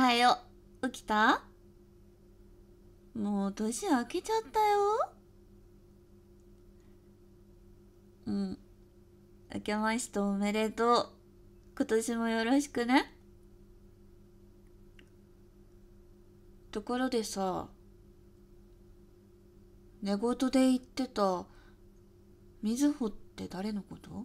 はよう。起きたもう年明けちゃったよ。うん。明けましておめでとう。今年もよろしくね。ところでさ、寝言で言ってた、みずほって誰のこと